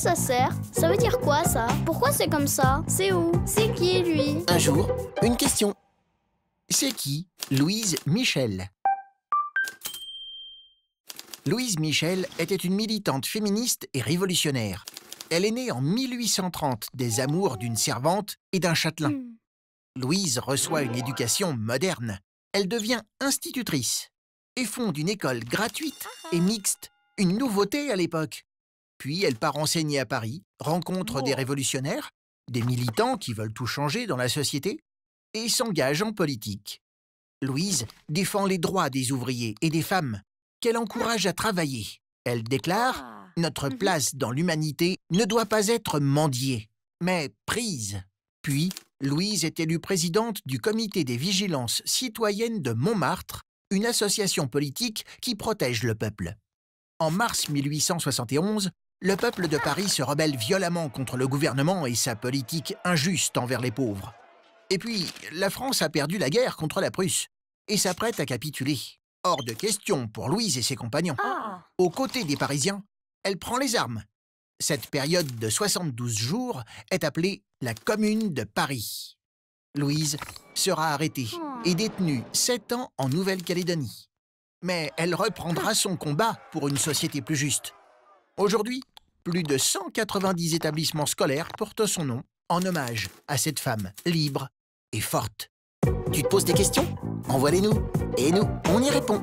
ça sert Ça veut dire quoi ça Pourquoi c'est comme ça C'est où C'est qui lui Un jour, une question. C'est qui Louise Michel. Louise Michel était une militante féministe et révolutionnaire. Elle est née en 1830 des amours d'une servante et d'un châtelain. Hmm. Louise reçoit une éducation moderne. Elle devient institutrice et fonde une école gratuite et mixte, une nouveauté à l'époque. Puis elle part enseigner à Paris, rencontre des oh. révolutionnaires, des militants qui veulent tout changer dans la société, et s'engage en politique. Louise défend les droits des ouvriers et des femmes, qu'elle encourage à travailler. Elle déclare ah. « Notre mhm. place dans l'humanité ne doit pas être mendiée, mais prise ». Puis, Louise est élue présidente du comité des vigilances citoyennes de Montmartre, une association politique qui protège le peuple. En mars 1871, le peuple de Paris se rebelle violemment contre le gouvernement et sa politique injuste envers les pauvres. Et puis, la France a perdu la guerre contre la Prusse et s'apprête à capituler. Hors de question pour Louise et ses compagnons. Ah. Aux côtés des Parisiens, elle prend les armes. Cette période de 72 jours est appelée la Commune de Paris. Louise sera arrêtée hmm. et détenue 7 ans en Nouvelle-Calédonie. Mais elle reprendra son combat pour une société plus juste. Aujourd'hui, plus de 190 établissements scolaires portent son nom en hommage à cette femme libre et forte. Tu te poses des questions Envoie-les-nous et nous, on y répond.